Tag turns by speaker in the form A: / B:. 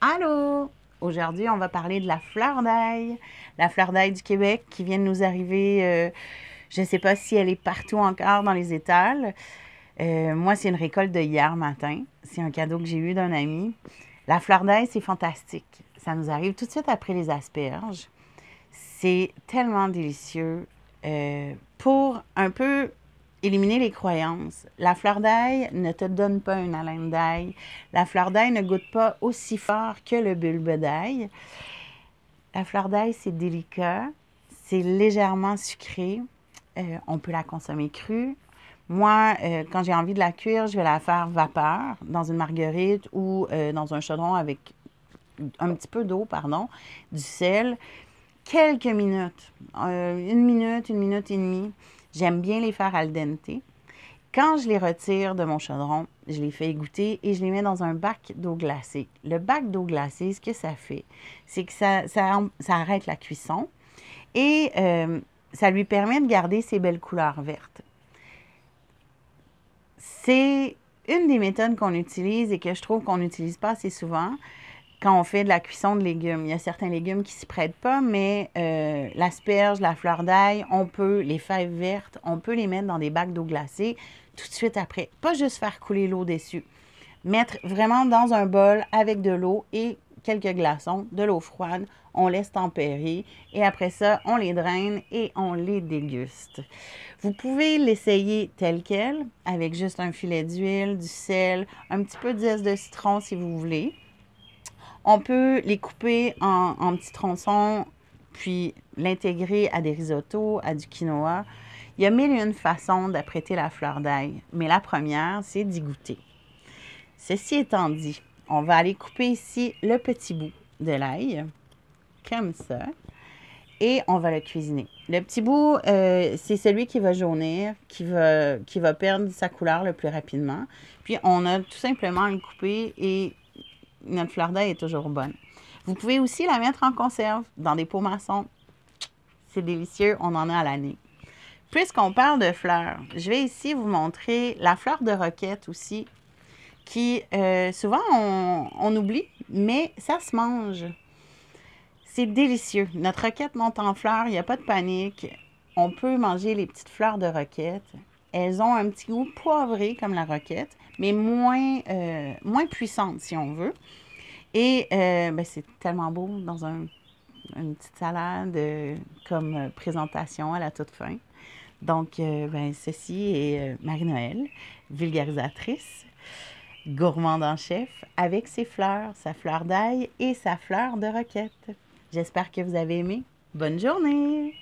A: Allô Aujourd'hui, on va parler de la fleur d'ail, la fleur d'ail du Québec qui vient de nous arriver. Euh, je ne sais pas si elle est partout encore dans les étals. Euh, moi, c'est une récolte de hier matin. C'est un cadeau que j'ai eu d'un ami. La fleur d'ail, c'est fantastique. Ça nous arrive tout de suite après les asperges. C'est tellement délicieux. Euh, pour un peu éliminer les croyances. La fleur d'ail ne te donne pas une haleine d'ail. La fleur d'ail ne goûte pas aussi fort que le bulbe d'ail. La fleur d'ail, c'est délicat, c'est légèrement sucré. Euh, on peut la consommer crue. Moi, euh, quand j'ai envie de la cuire, je vais la faire vapeur dans une marguerite ou euh, dans un chaudron avec un petit peu d'eau, pardon, du sel, quelques minutes, une minute, une minute et demie. J'aime bien les faire al dente. Quand je les retire de mon chaudron, je les fais égoutter et je les mets dans un bac d'eau glacée. Le bac d'eau glacée, ce que ça fait, c'est que ça, arrête la cuisson et euh, ça lui permet de garder ses belles couleurs vertes. C'est une des méthodes qu'on utilise et que je trouve qu'on n'utilise pas assez souvent quand on fait de la cuisson de légumes. Il y a certains légumes qui s'y prêtent pas, mais euh, l'asperge, la fleur d'ail, on peut, les fèves vertes, on peut les mettre dans des bacs d'eau glacée tout de suite après. Pas juste faire couler l'eau dessus. Mettre vraiment dans un bol avec de l'eau et quelques glaçons, de l'eau froide, on laisse tempérer et après ça, on les draine et on les déguste. Vous pouvez l'essayer tel quel avec juste un filet d'huile, du sel, un petit peu de de citron si vous voulez on peut les couper en, petits tronçons, puis l'intégrer à des risottos, à du quinoa. Il y a mille et une façons d'apprêter la fleur d'ail, mais la première, c'est d'y goûter. Ceci étant dit, on va aller couper ici le petit bout de l'ail, comme ça, et on va le cuisiner. Le petit bout, euh, c'est celui qui va jaunir, qui va, qui va perdre sa couleur le plus rapidement. Puis on a tout simplement à le couper et notre fleur d'ail est toujours bonne. Vous pouvez aussi la mettre en conserve dans des pots maçons. C'est délicieux, on en a à l'année. Puisqu'on parle de fleurs, je vais ici vous montrer la fleur de roquette aussi, qui euh, souvent on, oublie, mais ça se mange. C'est délicieux. Notre roquette monte en fleurs, il n'y a pas de panique. On peut manger les petites fleurs de roquette. Elles ont un petit goût poivré comme la roquette, mais moins, euh, puissante si on veut. Et euh, ben, c'est tellement beau dans une petite salade euh, comme présentation à la toute fin. Donc, ben, ceci est Marie-Noël, vulgarisatrice, gourmande en chef, avec ses fleurs, sa fleur d'ail et sa fleur de roquette. J'espère que vous avez aimé. Bonne journée!